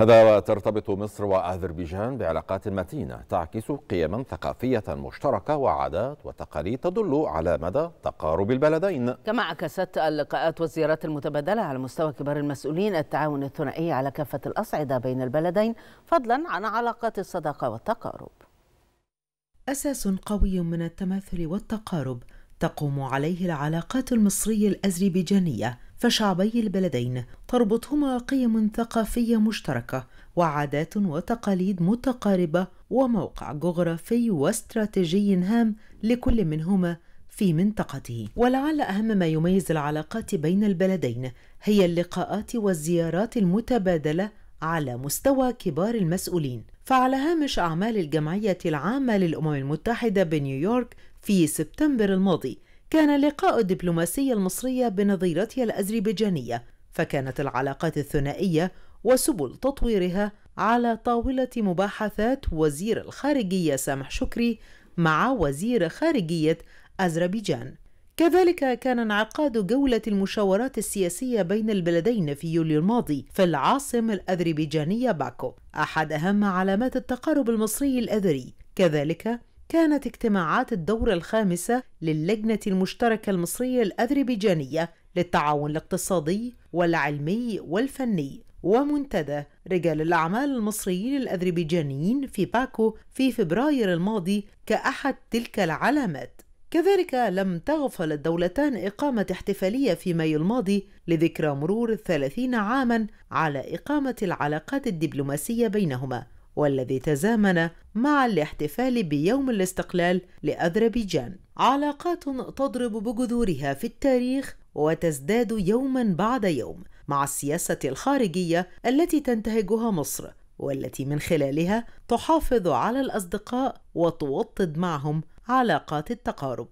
هذا وترتبط مصر وأذربيجان بعلاقات متينة تعكس قيما ثقافية مشتركة وعادات وتقاليد تدل على مدى تقارب البلدين كما عكست اللقاءات والزيارات المتبادلة على مستوى كبار المسؤولين التعاون الثنائي على كافة الأصعدة بين البلدين فضلا عن علاقات الصداقة والتقارب أساس قوي من التماثل والتقارب تقوم عليه العلاقات المصريه الأذربيجانية فشعبي البلدين تربطهما قيم ثقافية مشتركة وعادات وتقاليد متقاربة وموقع جغرافي واستراتيجي هام لكل منهما في منطقته ولعل اهم ما يميز العلاقات بين البلدين هي اللقاءات والزيارات المتبادله على مستوى كبار المسؤولين فعلى هامش أعمال الجمعية العامة للأمم المتحدة بنيويورك في سبتمبر الماضي كان لقاء الدبلوماسية المصرية بنظيرتها الأذربيجانية فكانت العلاقات الثنائية وسبل تطويرها على طاولة مباحثات وزير الخارجية سامح شكري مع وزير خارجية أذربيجان كذلك كان انعقاد جولة المشاورات السياسية بين البلدين في يوليو الماضي في العاصمة الأذربيجانية باكو أحد أهم علامات التقارب المصري الأذري كذلك كانت اجتماعات الدورة الخامسة للجنة المشتركة المصرية الأذربيجانية للتعاون الاقتصادي والعلمي والفني ومنتدى رجال الأعمال المصريين الأذربيجانيين في باكو في فبراير الماضي كأحد تلك العلامات كذلك لم تغفل الدولتان إقامة احتفالية في مايو الماضي لذكرى مرور 30 عاما على إقامة العلاقات الدبلوماسية بينهما والذي تزامن مع الاحتفال بيوم الاستقلال لأذربيجان علاقات تضرب بجذورها في التاريخ وتزداد يوما بعد يوم مع السياسة الخارجية التي تنتهجها مصر والتي من خلالها تحافظ على الأصدقاء وتوطد معهم علاقات التقارب